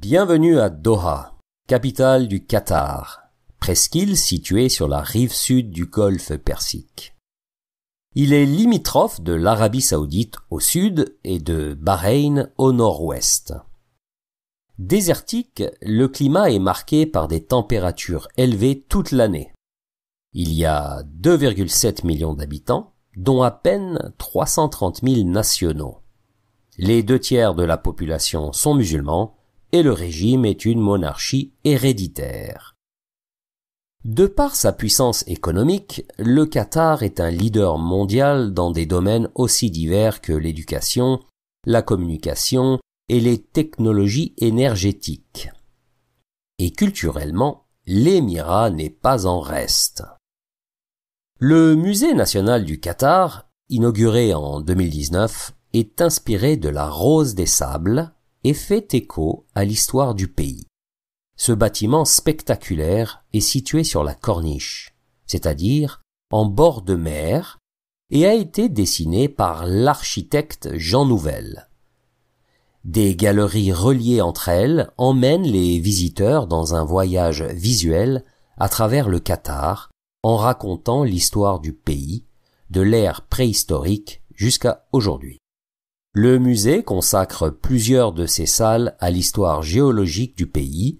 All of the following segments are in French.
Bienvenue à Doha, capitale du Qatar, presqu'île située sur la rive sud du golfe Persique. Il est limitrophe de l'Arabie saoudite au sud et de Bahreïn au nord-ouest. Désertique, le climat est marqué par des températures élevées toute l'année. Il y a 2,7 millions d'habitants, dont à peine 330 000 nationaux. Les deux tiers de la population sont musulmans et le régime est une monarchie héréditaire. De par sa puissance économique, le Qatar est un leader mondial dans des domaines aussi divers que l'éducation, la communication et les technologies énergétiques. Et culturellement, l'émirat n'est pas en reste. Le musée national du Qatar, inauguré en 2019, est inspiré de la rose des sables, et fait écho à l'histoire du pays. Ce bâtiment spectaculaire est situé sur la corniche, c'est-à-dire en bord de mer, et a été dessiné par l'architecte Jean Nouvel. Des galeries reliées entre elles emmènent les visiteurs dans un voyage visuel à travers le Qatar en racontant l'histoire du pays, de l'ère préhistorique jusqu'à aujourd'hui. Le musée consacre plusieurs de ses salles à l'histoire géologique du pays,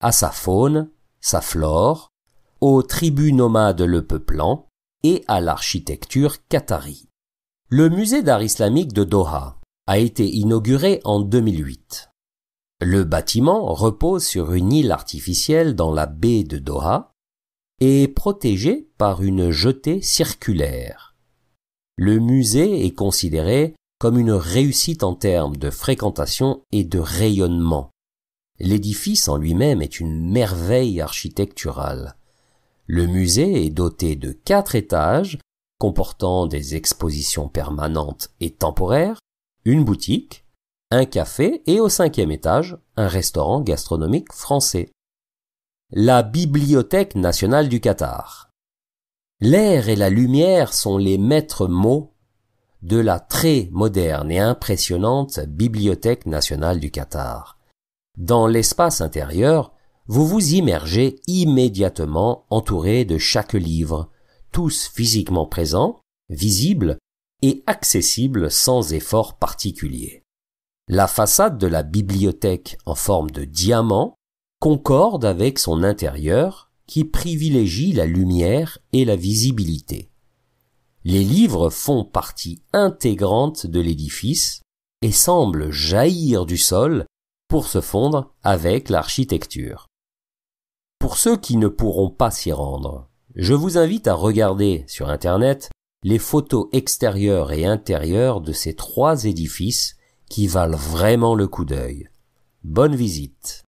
à sa faune, sa flore, aux tribus nomades le peuplant et à l'architecture qatari. Le musée d'art islamique de Doha a été inauguré en 2008. Le bâtiment repose sur une île artificielle dans la baie de Doha et est protégé par une jetée circulaire. Le musée est considéré comme une réussite en termes de fréquentation et de rayonnement. L'édifice en lui-même est une merveille architecturale. Le musée est doté de quatre étages, comportant des expositions permanentes et temporaires, une boutique, un café et au cinquième étage, un restaurant gastronomique français. La Bibliothèque nationale du Qatar. L'air et la lumière sont les maîtres mots de la très moderne et impressionnante Bibliothèque nationale du Qatar. Dans l'espace intérieur, vous vous immergez immédiatement entouré de chaque livre, tous physiquement présents, visibles et accessibles sans effort particulier. La façade de la bibliothèque en forme de diamant concorde avec son intérieur qui privilégie la lumière et la visibilité les livres font partie intégrante de l'édifice et semblent jaillir du sol pour se fondre avec l'architecture. Pour ceux qui ne pourront pas s'y rendre, je vous invite à regarder sur Internet les photos extérieures et intérieures de ces trois édifices qui valent vraiment le coup d'œil. Bonne visite.